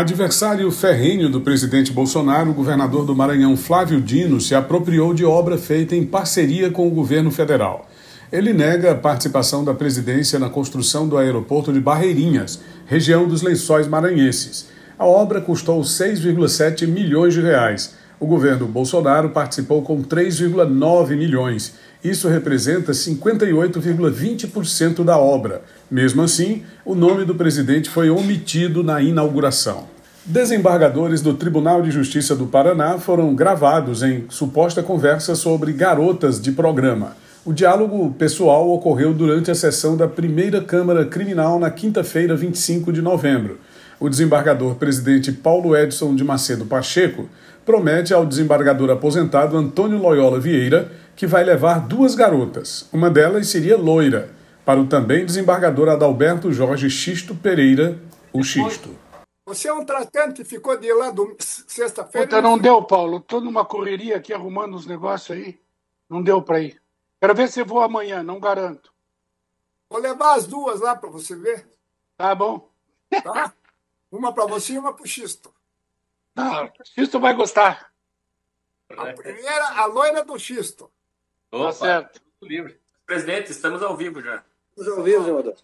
Adversário ferrenho do presidente Bolsonaro, o governador do Maranhão Flávio Dino se apropriou de obra feita em parceria com o governo federal. Ele nega a participação da presidência na construção do aeroporto de Barreirinhas, região dos Lençóis Maranhenses. A obra custou 6,7 milhões de reais o governo Bolsonaro participou com 3,9 milhões. Isso representa 58,20% da obra. Mesmo assim, o nome do presidente foi omitido na inauguração. Desembargadores do Tribunal de Justiça do Paraná foram gravados em suposta conversa sobre garotas de programa. O diálogo pessoal ocorreu durante a sessão da primeira Câmara Criminal na quinta-feira, 25 de novembro. O desembargador presidente Paulo Edson de Macedo Pacheco promete ao desembargador aposentado Antônio Loyola Vieira que vai levar duas garotas, uma delas seria loira, para o também desembargador Adalberto Jorge Xisto Pereira, o Xisto. Você é um tratante que ficou de lá sexta-feira. Puta, não deu, Paulo. Estou numa correria aqui arrumando os negócios aí. Não deu para ir. Quero ver se vou amanhã, não garanto. Vou levar as duas lá para você ver. Tá bom. Tá? Uma para você e uma para o Xisto. Ah, tá, o Xisto vai gostar. A primeira, a loira do Xisto. tá certo. Presidente, estamos ao vivo já. Estamos ao vivo, senhor.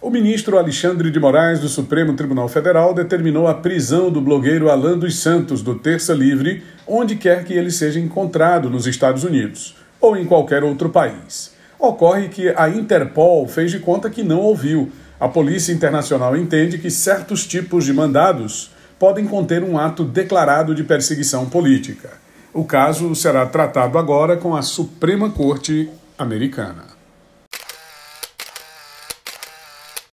O ministro Alexandre de Moraes do Supremo Tribunal Federal determinou a prisão do blogueiro Alan dos Santos, do Terça Livre, onde quer que ele seja encontrado nos Estados Unidos ou em qualquer outro país. Ocorre que a Interpol fez de conta que não ouviu a Polícia Internacional entende que certos tipos de mandados podem conter um ato declarado de perseguição política. O caso será tratado agora com a Suprema Corte Americana.